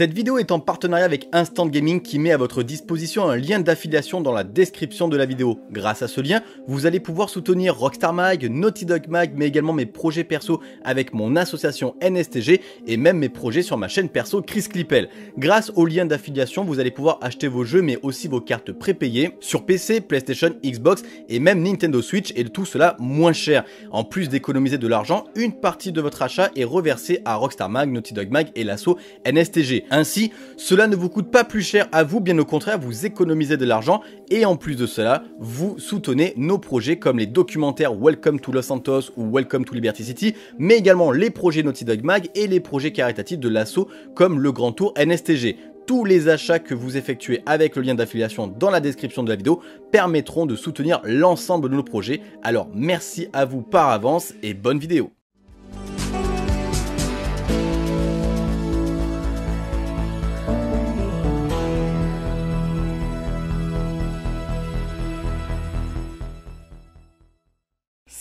Cette vidéo est en partenariat avec Instant Gaming qui met à votre disposition un lien d'affiliation dans la description de la vidéo. Grâce à ce lien, vous allez pouvoir soutenir Rockstar Mag, Naughty Dog Mag, mais également mes projets perso avec mon association NSTG et même mes projets sur ma chaîne perso Chris Clippel. Grâce au lien d'affiliation, vous allez pouvoir acheter vos jeux mais aussi vos cartes prépayées sur PC, PlayStation, Xbox et même Nintendo Switch et tout cela moins cher. En plus d'économiser de l'argent, une partie de votre achat est reversée à Rockstar Mag, Naughty Dog Mag et l'asso NSTG. Ainsi, cela ne vous coûte pas plus cher à vous, bien au contraire, vous économisez de l'argent et en plus de cela, vous soutenez nos projets comme les documentaires Welcome to Los Santos ou Welcome to Liberty City, mais également les projets Naughty Dog Mag et les projets caritatifs de l'assaut comme le Grand Tour NSTG tous les achats que vous effectuez avec le lien d'affiliation dans la description de la vidéo permettront de soutenir l'ensemble de nos projets. Alors merci à vous par avance et bonne vidéo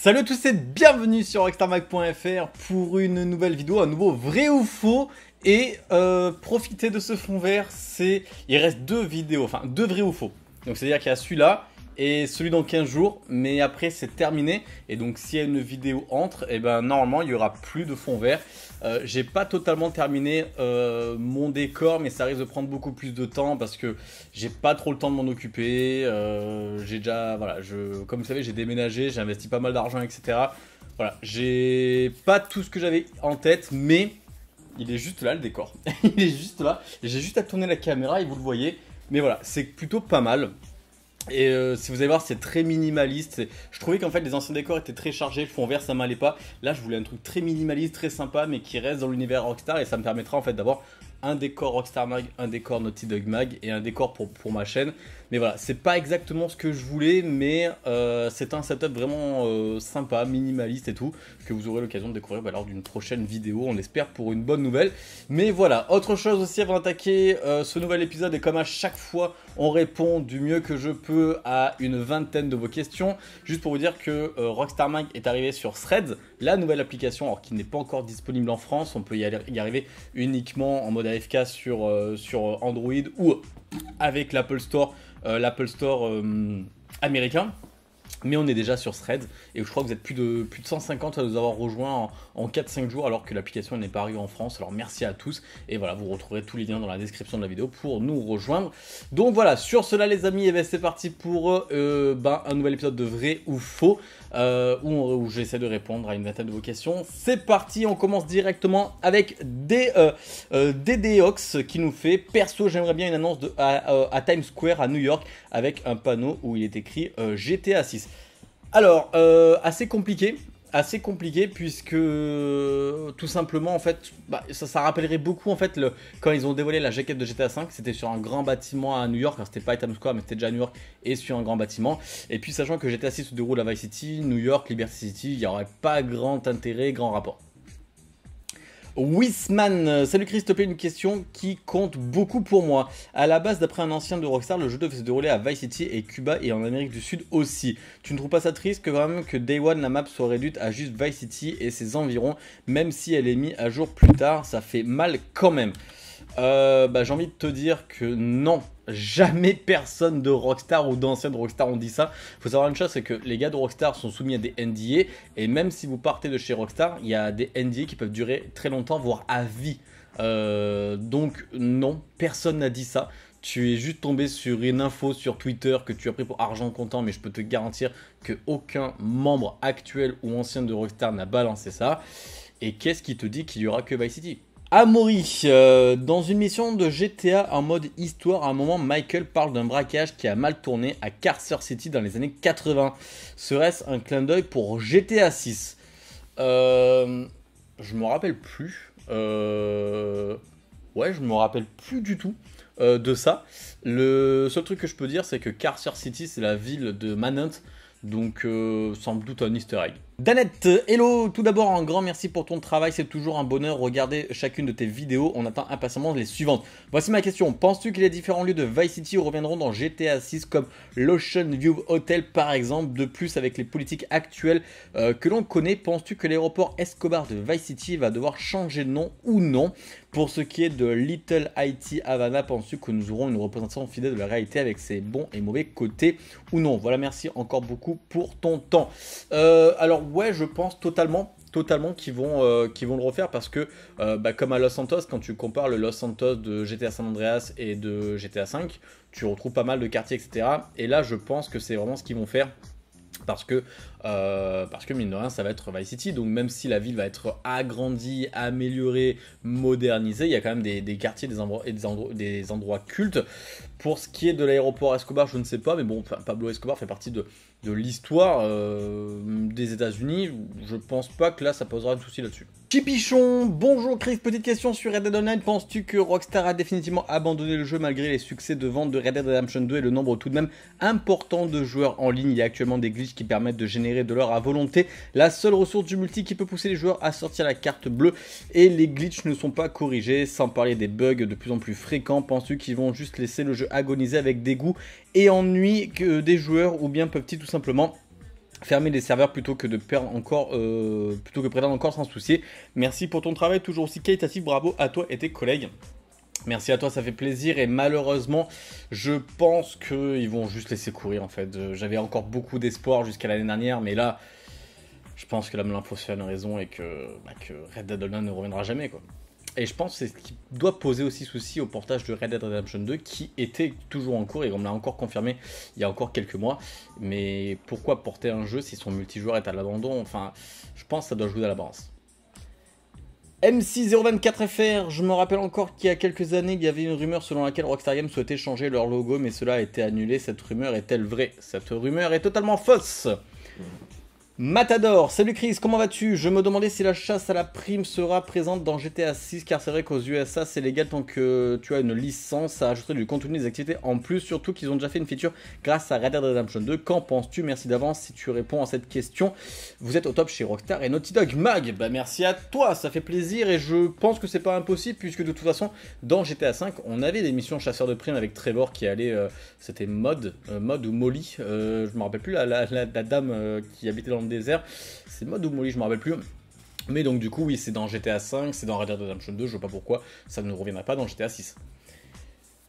Salut à tous et bienvenue sur RockstarMac.fr pour une nouvelle vidéo, un nouveau vrai ou faux. Et euh, profitez de ce fond vert, c'est il reste deux vidéos, enfin deux vrais ou faux. Donc c'est-à-dire qu'il y a celui-là et celui dans 15 jours, mais après c'est terminé. Et donc si une vidéo entre, et eh ben normalement il y aura plus de fond vert. Euh, j'ai pas totalement terminé euh, mon décor, mais ça risque de prendre beaucoup plus de temps parce que j'ai pas trop le temps de m'en occuper. Euh, j'ai déjà, voilà, je, comme vous savez, j'ai déménagé, j'ai investi pas mal d'argent, etc. Voilà, j'ai pas tout ce que j'avais en tête, mais il est juste là le décor. il est juste là. J'ai juste à tourner la caméra et vous le voyez. Mais voilà, c'est plutôt pas mal. Et euh, si vous allez voir, c'est très minimaliste. Je trouvais qu'en fait, les anciens décors étaient très chargés. Le fond vert, ça m'allait pas. Là, je voulais un truc très minimaliste, très sympa, mais qui reste dans l'univers Rockstar. Et ça me permettra en fait d'avoir un décor Rockstar Mag, un décor Naughty Dog Mag et un décor pour, pour ma chaîne. Mais voilà, c'est pas exactement ce que je voulais, mais euh, c'est un setup vraiment euh, sympa, minimaliste et tout, que vous aurez l'occasion de découvrir bah, lors d'une prochaine vidéo, on espère, pour une bonne nouvelle. Mais voilà, autre chose aussi avant d'attaquer euh, ce nouvel épisode, et comme à chaque fois, on répond du mieux que je peux à une vingtaine de vos questions. Juste pour vous dire que Rockstar Mike est arrivé sur Threads, la nouvelle application, alors qu'il n'est pas encore disponible en France, on peut y, y arriver uniquement en mode AFK sur, sur Android ou avec l'Apple Store euh, l'Apple Store euh, américain. Mais on est déjà sur thread et je crois que vous êtes plus de, plus de 150 à nous avoir rejoint en, 4-5 jours alors que l'application n'est pas arrivée en France. Alors merci à tous et voilà, vous retrouverez tous les liens dans la description de la vidéo pour nous rejoindre. Donc voilà, sur cela les amis, eh ben, c'est parti pour euh, ben, un nouvel épisode de Vrai ou Faux euh, où, j'essaie de répondre à une vingtaine de vos questions. C'est parti, on commence directement avec des, euh, euh qui nous fait perso j'aimerais bien une annonce à, Times Square à New York avec un panneau où il est écrit GTA 6. Alors, euh, assez compliqué. Assez compliqué puisque euh, tout simplement en fait bah, ça, rappellerait beaucoup en fait le, quand ils ont dévoilé la jaquette de GTA V c'était sur un grand bâtiment à New York, c'était pas Square mais c'était déjà New York et sur un grand bâtiment et puis sachant que GTA 6 se déroule à Vice City, New York, Liberty City, il n'y aurait pas grand intérêt, grand rapport. Wisman, salut Christophe, une question qui compte beaucoup pour moi. À la base, d'après un ancien de Rockstar, le jeu devait se dérouler à Vice City et Cuba et en Amérique du Sud aussi. Tu ne trouves pas ça triste que quand même que Day One, la map soit réduite à juste Vice City et ses environs, même si elle est mise à jour plus tard, ça fait mal quand même euh, bah, J'ai envie de te dire que non, jamais personne de Rockstar ou d'anciens de Rockstar ont dit ça. Faut savoir une chose, c'est que les gars de Rockstar sont soumis à des NDA, et même si vous partez de chez Rockstar, il y a des NDA qui peuvent durer très longtemps, voire à vie. Euh, donc non, personne n'a dit ça tu es juste tombé sur une info sur Twitter que tu as pris pour argent comptant, mais je peux te garantir que aucun membre actuel ou ancien de Rockstar n'a balancé ça. Et qu'est-ce qui te dit qu'il y aura que Vice City Amaury, euh, dans une mission de GTA en mode histoire, à un moment, Michael parle d'un braquage qui a mal tourné à Carcer City dans les années 80. Serait-ce un clin d'œil pour GTA 6 euh, Je me rappelle plus. Euh, ouais, je me rappelle plus du tout euh, de ça. Le seul truc que je peux dire, c'est que Carcer City, c'est la ville de Manhunt, donc sans doute un easter egg. Danette, hello Tout d'abord, un grand merci pour ton travail, c'est toujours un bonheur regarder chacune de tes vidéos, on attend impatiemment les suivantes. Voici ma question, penses-tu que les différents lieux de Vice City reviendront dans GTA 6 comme l'Ocean View Hotel par exemple De plus, avec les politiques actuelles euh, que l'on connaît, penses-tu que l'aéroport Escobar de Vice City va devoir changer de nom ou non Pour ce qui est de Little Haiti Havana, penses-tu que nous aurons une représentation fidèle de la réalité avec ses bons et mauvais côtés ou non Voilà, merci encore beaucoup pour ton temps. Euh, alors ouais, je pense totalement totalement qu'ils vont, euh, vont le refaire parce que, euh, bah, comme à Los Santos, quand tu compares le Los Santos de GTA San Andreas et de GTA V, tu retrouves pas mal de quartiers, etc. Et là, je pense que c'est vraiment ce qu'ils vont faire parce que euh, parce que mine de rien, ça va être Vice City. Donc même si la ville va être agrandie, améliorée, modernisée, il y a quand même des, quartiers des endroits, et des, des endroits cultes. Pour ce qui est de l'aéroport Escobar, je ne sais pas, mais bon, Pablo Escobar fait partie de, l'histoire euh, des États-Unis. Je pense pas que là, ça posera de souci là-dessus. Chipichon, bonjour Chris, petite question sur Red Dead Online. Penses-tu que Rockstar a définitivement abandonné le jeu malgré les succès de vente de Red Dead Redemption 2 et le nombre tout de même important de joueurs en ligne Il y a actuellement des glitches qui permettent de générer de l'or à volonté, la seule ressource du multi qui peut pousser les joueurs à sortir la carte bleue et les glitches ne sont pas corrigés, sans parler des bugs de plus en plus fréquents. Penses-tu qu'ils vont juste laisser le jeu agoniser avec dégoût et ennui que des joueurs ou bien peuvent-ils tout simplement fermer les serveurs plutôt que de perdre encore, euh, plutôt que prétendre encore sans soucier. Merci pour ton travail, toujours aussi qualitatif, bravo à toi et tes collègues. Merci à toi, ça fait plaisir et malheureusement, je pense qu'ils vont juste laisser courir en fait. Euh, j'avais encore beaucoup d'espoir jusqu'à l'année dernière, mais là, je pense que la Melinfosphane a raison et que, bah, Red Dead Online ne reviendra jamais quoi. Et je pense que c'est ce qui doit poser aussi souci au portage de Red Dead Redemption 2 qui était toujours en cours et on me l'a encore confirmé il y a encore quelques mois. Mais pourquoi porter un jeu si son multijoueur est à l'abandon Enfin, je pense que ça doit jouer à la balance. MC024FR, je me rappelle encore qu'il y a quelques années, il y avait une rumeur selon laquelle Rockstar Games souhaitait changer leur logo, mais cela a été annulé. Cette rumeur est-elle vraie Cette rumeur est totalement fausse. Matador, salut Chris, comment vas-tu Je me demandais si la chasse à la prime sera présente dans GTA 6, car c'est vrai qu'aux USA c'est légal tant que tu as une licence à ajouter du contenu des activités en plus, surtout qu'ils ont déjà fait une feature grâce à Red Dead Redemption 2. Qu'en penses-tu Merci d'avance si tu réponds à cette question. Vous êtes au top chez Rockstar et Naughty Dog Mag. Bah merci à toi, ça fait plaisir et je pense que c'est pas impossible puisque de toute façon dans GTA 5 on avait des missions chasseurs de primes avec Trevor qui allait, euh, c'était Mod, euh, ou Molly, euh, je me rappelle plus la, la dame qui habitait dans le désert. C'est mode ou Molly, je m'en rappelle plus. Mais donc du coup, oui, c'est dans GTA V, c'est dans Red Dead Redemption 2, je vois pas pourquoi ça ne reviendra pas dans GTA 6.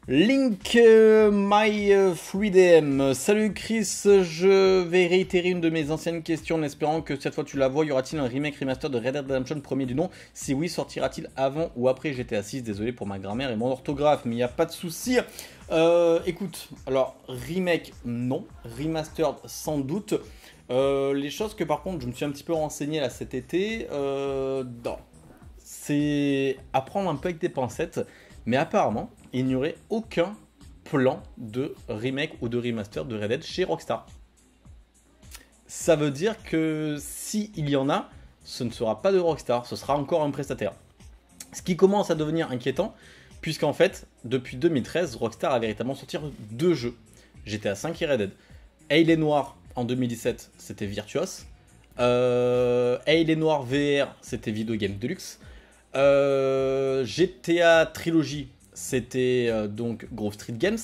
Link euh, My euh, Salut Chris, je vais réitérer une de mes anciennes questions en espérant que cette fois tu la vois. Y aura-t-il un remake remaster de Red Dead Redemption premier du nom Si oui, sortira-t-il avant ou après GTA 6 Désolé pour ma grammaire et mon orthographe, mais il n'y a pas de souci. Euh, écoute, alors remake non, remastered sans doute. Euh, les choses que par contre je me suis un petit peu renseigné là cet été, euh, c'est apprendre un peu avec des pincettes, mais apparemment il n'y aurait aucun plan de remake ou de remaster de Red Dead chez Rockstar. Ça veut dire que si il y en a, ce ne sera pas de Rockstar, ce sera encore un prestataire. Ce qui commence à devenir inquiétant, puisqu'en fait, depuis 2013, Rockstar a véritablement sorti deux jeux, GTA 5 et Red Dead. il est noir, en 2017, c'était Virtuos. Euh, et Noir VR, c'était Video Game Deluxe. Euh, GTA Trilogy, c'était euh, donc Grove Street Games.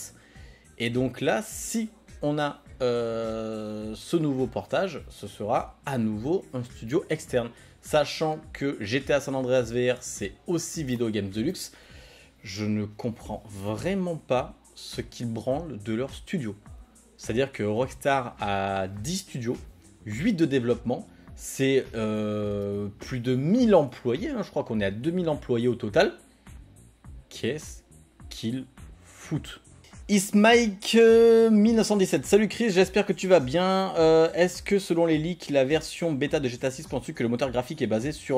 Et donc là, si on a euh, ce nouveau portage, ce sera à nouveau un studio externe. Sachant que GTA San Andreas VR, c'est aussi Video Games Deluxe, je ne comprends vraiment pas ce qu'ils branlent de leur studio. C'est-à-dire que Rockstar a 10 studios, 8 de développement, c'est euh, plus de 1000 employés, hein. je crois qu'on est à 2000 employés au total. Qu'est-ce qu'ils foutent Ismike 1917. Euh, Salut Chris, j'espère que tu vas bien. Euh, est-ce que selon les leaks, la version bêta de GTA 6 penses que le moteur graphique est basé sur,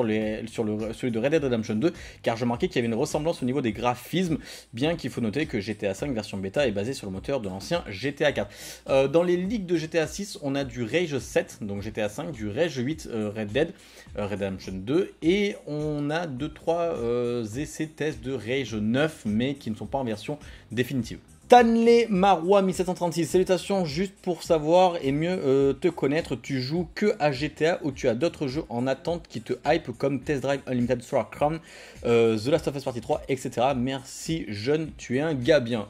sur le, celui de Red Dead Redemption 2 Car je marquais qu'il y avait une ressemblance au niveau des graphismes, bien qu'il faut noter que GTA 5 version bêta est basée sur le moteur de l'ancien GTA 4. Euh, dans les leaks de GTA 6, on a du Rage 7, donc GTA 5, du Rage 8 Red Dead Redemption 2, et on a 2-3 essais tests de Rage 9, mais qui ne sont pas en version définitive. Tanley Marois 1736, salutations juste pour savoir et mieux euh, te connaître, tu joues que à GTA ou tu as d'autres jeux en attente qui te hype comme Test Drive Unlimited Sword Crown, euh, The Last of Us Partie 3, etc. Merci jeune, tu es un gars bien.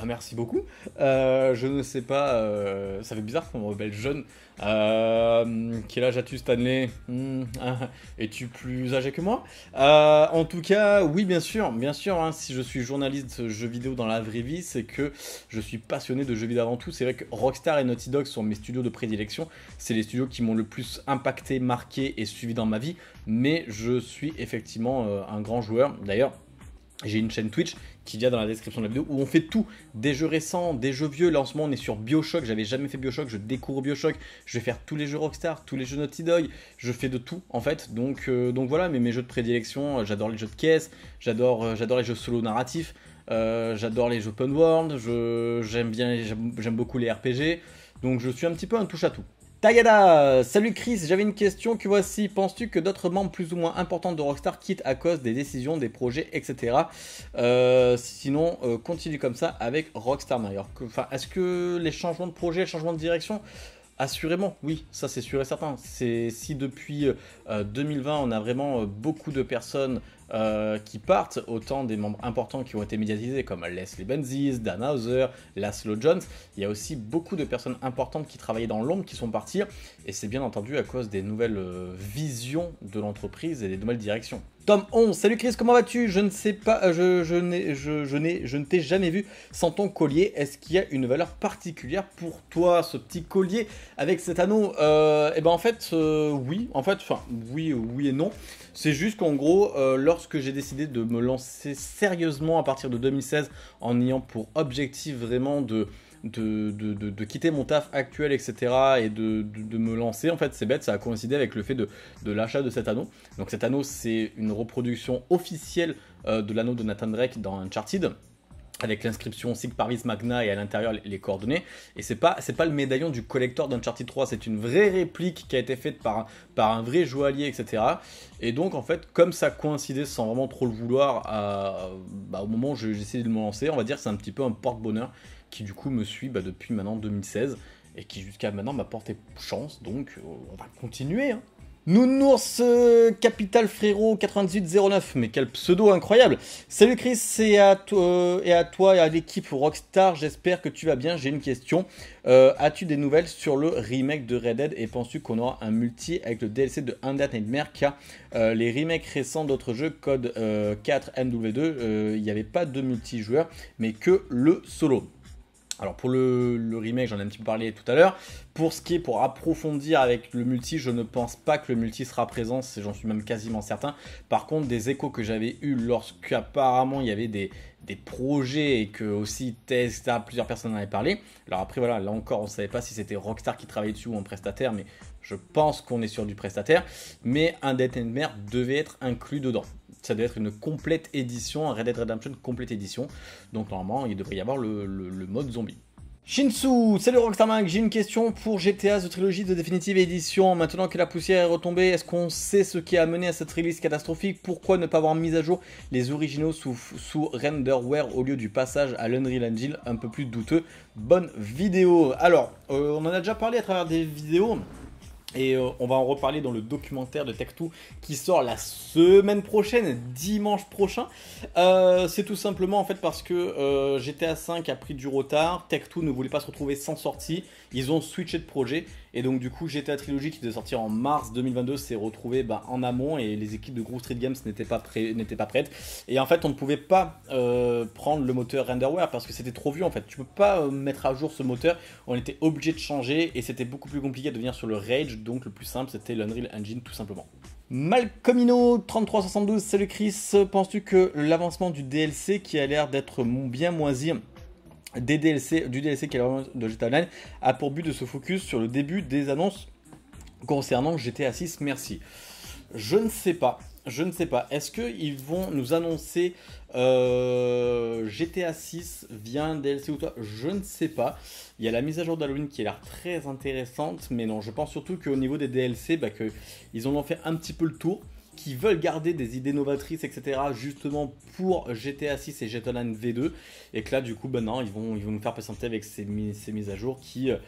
Ah, merci beaucoup. Euh, je ne sais pas. Euh, ça fait bizarre qu'on me rebelle jeune. Euh, quel âge as-tu, Stanley hmm, ah, Es-tu plus âgé que moi En tout cas, oui, bien sûr. Bien sûr, hein. si je suis journaliste jeux vidéo dans la vraie vie, c'est que je suis passionné de jeux vidéo avant tout. C'est vrai que Rockstar et Naughty Dog sont mes studios de prédilection. C'est les studios qui m'ont le plus impacté, marqué et suivi dans ma vie. Mais je suis effectivement un grand joueur. D'ailleurs, j'ai une chaîne Twitch qui y dans la description de la vidéo, où on fait tout, des jeux récents, des jeux vieux, là en ce moment on est sur Bioshock, j'avais jamais fait Bioshock, je découvre Bioshock, je vais faire tous les jeux Rockstar, tous les jeux Naughty Dog, je fais de tout en fait, donc, euh, donc voilà, mais mes jeux de prédilection, euh, j'adore les jeux de caisse, j'adore euh, les jeux solo narratifs, j'adore les jeux open world, j'aime bien, j'aime beaucoup les RPG, donc je suis un petit peu un touche à tout. Tayada, salut Chris, j'avais une question que voici. Penses-tu que d'autres membres plus ou moins importants de Rockstar quittent à cause des décisions, des projets, etc. Euh, sinon, euh, continue comme ça avec Rockstar. Enfin, est-ce que les changements de projet, les changements de direction, Assurément, oui, ça c'est sûr et certain. C'est si depuis 2020 euh, on a vraiment beaucoup de personnes euh, qui partent, autant des membres importants qui ont été médiatisés comme Leslie Benzies, Dan Hauser, Laszlo Jones, il y a aussi beaucoup de personnes importantes qui travaillaient dans l'ombre qui sont parties, et c'est bien entendu à cause des nouvelles euh, visions de l'entreprise et des nouvelles directions. Tom 11. Salut Chris, comment vas-tu Je ne sais pas, euh, je, n'ai, je, n'ai, je ne t'ai jamais vu sans ton collier. Est-ce qu'il y a une valeur particulière pour toi, ce petit collier avec cet anneau euh, Eh ben en fait, euh, oui, en fait, enfin, oui, oui et non. C'est juste qu'en gros, lorsque j'ai décidé de me lancer sérieusement à partir de 2016 en ayant pour objectif vraiment de de, quitter mon taf actuel, etc., et de, me lancer, en fait, c'est bête, ça a coïncidé avec le fait de, l'achat de cet anneau. Donc cet anneau, c'est une reproduction officielle euh, de l'anneau de Nathan Drake dans Uncharted avec l'inscription Sig Parvis Magna et à l'intérieur les coordonnées. Et c'est pas pas le médaillon du collector d'Uncharted 3, c'est une vraie réplique qui a été faite par un, par un vrai joaillier, etc. Et donc en fait, comme ça coïncidait sans vraiment trop le vouloir, euh, bah, au moment où j'ai essayé de me lancer, on va dire c'est un petit peu un porte-bonheur qui du coup me suit bah, depuis maintenant 2016 et qui jusqu'à maintenant m'a porté chance, donc euh, on va continuer. Hein. Nounours euh, Capital Frérot 9809, mais quel pseudo incroyable Salut Chris, c'est à, euh, et à toi et à l'équipe Rockstar, j'espère que tu vas bien, j'ai une question. As-tu des nouvelles sur le remake de Red Dead et penses-tu qu'on aura un multi avec le DLC de Undead Nightmare car les remakes récents d'autres jeux, Code 4 MW2, il n'y avait pas de multijoueur, mais que le solo alors pour le, remake, j'en ai un petit peu parlé tout à l'heure. Pour ce qui est pour approfondir avec le multi, je ne pense pas que le multi sera présent, j'en suis même quasiment certain. Par contre, des échos que j'avais eus lorsqu'apparemment il y avait des, projets et que aussi Tesla, plusieurs personnes en avaient parlé. Alors après voilà, là encore on ne savait pas si c'était Rockstar qui travaillait dessus ou un prestataire, mais je pense qu'on est sur du prestataire. Mais un Dead Mer devait être inclus dedans ça doit être une complète édition, Red Dead Redemption complète édition. Donc normalement, il devrait y avoir le, mode zombie. Shinsu, salut Rockstarman, j'ai une question pour GTA The Trilogy The Definitive Edition. Maintenant que la poussière est retombée, est-ce qu'on sait ce qui a mené à cette release catastrophique Pourquoi ne pas avoir mis à jour les originaux sous, sous renderware au lieu du passage à l'Unreal Engine un peu plus douteux Bonne vidéo Alors, euh, on en a déjà parlé à travers des vidéos, et euh, on va en reparler dans le documentaire de Tech2 qui sort la semaine prochaine, dimanche prochain. Euh, c'est tout simplement en fait parce que euh, GTA 5 a pris du retard, Tech2 ne voulait pas se retrouver sans sortie, ils ont switché de projet et donc du coup GTA Trilogy qui devait sortir en mars 2022 s'est retrouvé bah, en amont et les équipes de Groove Street Games n'étaient pas, prêtes. Et en fait on ne pouvait pas prendre le moteur Renderware parce que c'était trop vieux en fait. Tu peux pas mettre à jour ce moteur, on était obligé de changer et c'était beaucoup plus compliqué de venir sur le Rage donc le plus simple c'était l'Unreal Engine tout simplement. Malcomino 3372, salut Chris, penses-tu que l'avancement du DLC qui a l'air d'être bien moisi des du DLC qui a l'air de GTA Online a pour but de se focus sur le début des annonces concernant GTA 6 Merci. Je ne sais pas. Je ne sais pas. Est-ce qu'ils vont nous annoncer euh, GTA 6 via un DLC ou toi Je ne sais pas. Il y a la mise à jour d'Halloween qui a l'air très intéressante, mais non, je pense surtout qu'au niveau des DLC, bah, que ils en ont fait un petit peu le tour, qu'ils veulent garder des idées novatrices, etc., justement pour GTA 6 et GTA V2, et que là, du coup, bah, non, ils vont, ils vont nous faire patienter avec ces, mises à jour qui euh,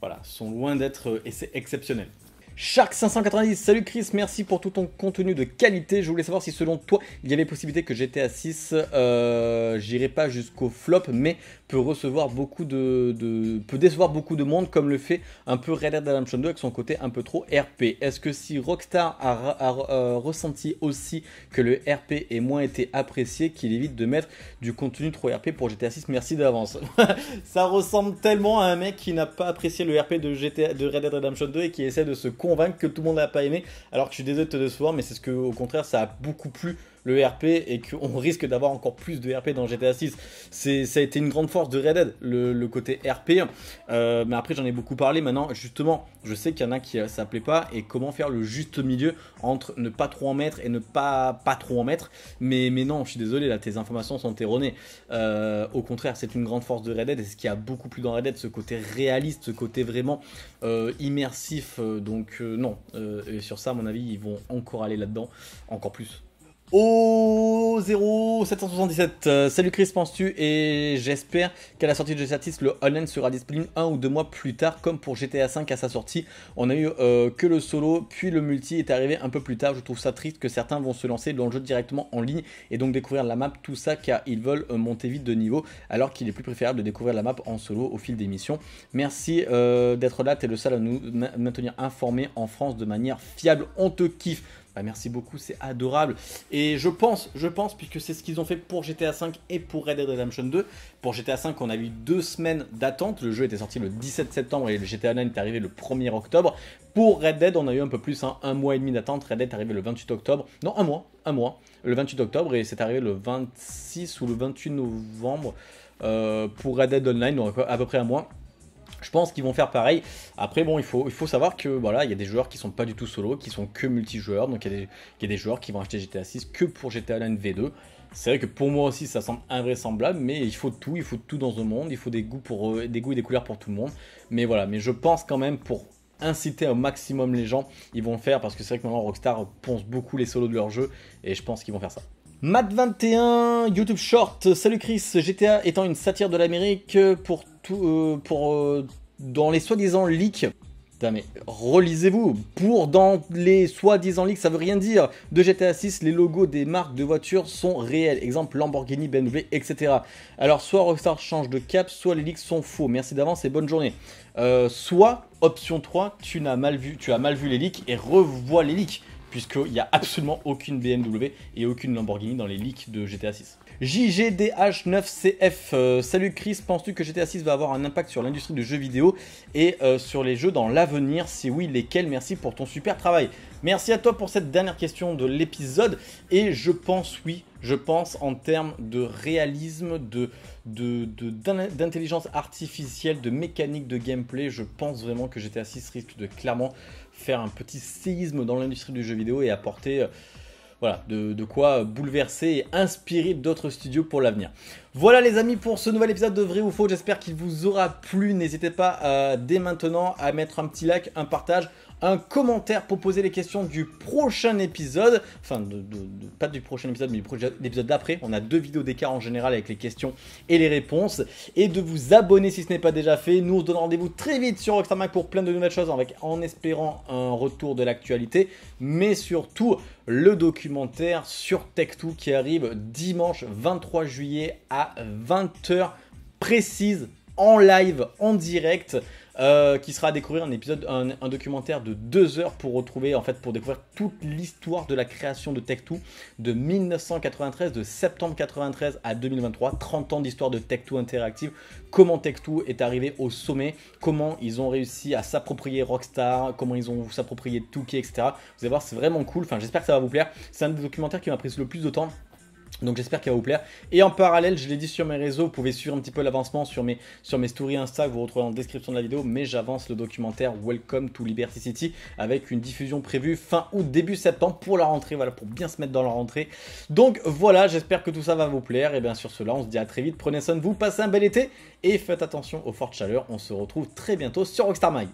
voilà, sont loin d'être euh, exceptionnelles. Shark590, salut Chris, merci pour tout ton contenu de qualité. Je voulais savoir si selon toi il y avait possibilité que GTA 6, euh, j'irai pas jusqu'au flop, mais peut recevoir beaucoup de, peut décevoir beaucoup de monde, comme le fait un peu Red Dead Redemption 2 avec son côté un peu trop RP. Est-ce que si Rockstar a, euh, ressenti aussi que le RP ait moins été apprécié, qu'il évite de mettre du contenu trop RP pour GTA 6 Merci d'avance. Ça ressemble tellement à un mec qui n'a pas apprécié le RP de GTA, de Red Dead Redemption 2 et qui essaie de se convaincre que tout le monde n'a pas aimé. Alors que je suis désolé de te décevoir, mais c'est ce que, au contraire, ça a beaucoup plu le RP et qu'on risque d'avoir encore plus de RP dans GTA 6. C'est, ça a été une grande force de Red Dead, le, côté RP. Euh, mais après, j'en ai beaucoup parlé. Maintenant, justement, je sais qu'il y en a qui euh, ça plaît pas et comment faire le juste milieu entre ne pas trop en mettre et ne pas pas trop en mettre. Mais, mais non, je suis désolé, là, tes informations sont erronées. Euh, au contraire, c'est une grande force de Red Dead et ce qui a beaucoup plus dans Red Dead, ce côté réaliste, ce côté vraiment immersif. donc non, et sur ça, à mon avis, ils vont encore aller là-dedans, encore plus au 0777. Euh, salut Chris, penses-tu Et j'espère qu'à la sortie de GTA le online sera disponible un ou deux mois plus tard, comme pour GTA 5 à sa sortie. On a eu euh, que le solo, puis le multi est arrivé un peu plus tard. Je trouve ça triste que certains vont se lancer dans le jeu directement en ligne et donc découvrir la map, tout ça, car ils veulent euh, monter vite de niveau, alors qu'il est plus préférable de découvrir la map en solo au fil des missions. Merci d'être là, t'es le seul à nous maintenir informés en France de manière fiable. On te kiffe. Bah, merci beaucoup, c'est adorable. Et je pense, je pense, puisque c'est ce qu'ils ont fait pour GTA V et pour Red Dead Redemption 2. Pour GTA V, on a eu deux semaines d'attente. Le jeu était sorti le 17 septembre et le GTA Online est arrivé le 1er octobre. Pour Red Dead, on a eu un peu plus, hein, un mois et demi d'attente. Red Dead est arrivé le 28 octobre. Non, un mois, un mois. Le 28 octobre et c'est arrivé le 26 ou le 28 novembre euh, pour Red Dead Online, donc à peu près un mois. Je pense qu'ils vont faire pareil. Après, bon, il faut, il faut savoir que voilà, il y a des joueurs qui sont pas du tout solo, qui sont que multijoueurs. Donc il y, a des, joueurs qui vont acheter GTA 6 que pour GTA Online V2. C'est vrai que pour moi aussi, ça semble invraisemblable, mais il faut tout, il faut tout dans un monde, il faut des goûts pour euh, des goûts et des couleurs pour tout le monde. Mais voilà, mais je pense quand même pour inciter au maximum les gens, ils vont le faire parce que c'est vrai que maintenant Rockstar ponce beaucoup les solos de leurs jeux et je pense qu'ils vont faire ça. Mat 21 YouTube Short, salut Chris, GTA étant une satire de l'Amérique euh, pour euh, pour, euh, dans les soi-disant leaks. Putain mais relisez-vous, pour dans les soi-disant leaks, ça veut rien dire. De GTA 6, les logos des marques de voitures sont réels, exemple Lamborghini, BMW, etc. Alors soit Rockstar change de cap, soit les leaks sont faux. Merci d'avance et bonne journée. soit, option 3, tu, n'as mal vu, tu as mal vu les leaks et revois les leaks puisqu'il n'y a absolument aucune BMW et aucune Lamborghini dans les leaks de GTA 6. JGDH9CF, euh, salut Chris, penses-tu que GTA 6 va avoir un impact sur l'industrie du jeu vidéo et euh, sur les jeux dans l'avenir Si oui, lesquels Merci pour ton super travail. Merci à toi pour cette dernière question de l'épisode et je pense oui je pense, en termes de réalisme, de, d'intelligence artificielle, de mécanique de gameplay. Je pense vraiment que GTA 6 risque de clairement faire un petit séisme dans l'industrie du jeu vidéo et apporter... Euh, voilà, de, quoi bouleverser et inspirer d'autres studios pour l'avenir. Voilà les amis pour ce nouvel épisode de Vrai ou Faux, j'espère qu'il vous aura plu. N'hésitez pas euh, dès maintenant à mettre un petit like, un partage, un commentaire pour poser les questions du prochain épisode. Enfin, pas du prochain épisode, mais du l'épisode d'après. On a deux vidéos d'écart en général avec les questions et les réponses. Et de vous abonner si ce n'est pas déjà fait. Nous, on se donne rendez-vous très vite sur Rockstar pour plein de nouvelles choses, avec, en espérant un retour de l'actualité, mais surtout le documentaire sur Tech2 qui arrive dimanche 23 juillet à 20h précise en live, en direct. Euh, qui sera à découvrir un épisode, un, documentaire de deux heures pour retrouver, en fait, pour découvrir toute l'histoire de la création de Tech2 de 1993, de septembre 93 à 2023, 30 ans d'histoire de Tech2 Interactive, comment Tech2 est arrivé au sommet, comment ils ont réussi à s'approprier Rockstar, comment ils ont s'approprié Tookie, etc. Vous allez voir, c'est vraiment cool, enfin j'espère que ça va vous plaire. C'est un des documentaires qui m'a pris le plus de temps donc j'espère qu'il va vous plaire. Et en parallèle, je l'ai dit sur mes réseaux, vous pouvez suivre un petit peu l'avancement sur mes, sur mes stories Insta vous retrouvez en description de la vidéo, mais j'avance le documentaire Welcome to Liberty City avec une diffusion prévue fin août, début septembre pour la rentrée, voilà, pour bien se mettre dans la rentrée. Donc voilà, j'espère que tout ça va vous plaire. Et bien sur cela, on se dit à très vite, prenez soin de vous, passez un bel été et faites attention aux fortes chaleurs. On se retrouve très bientôt sur Rockstar Mag.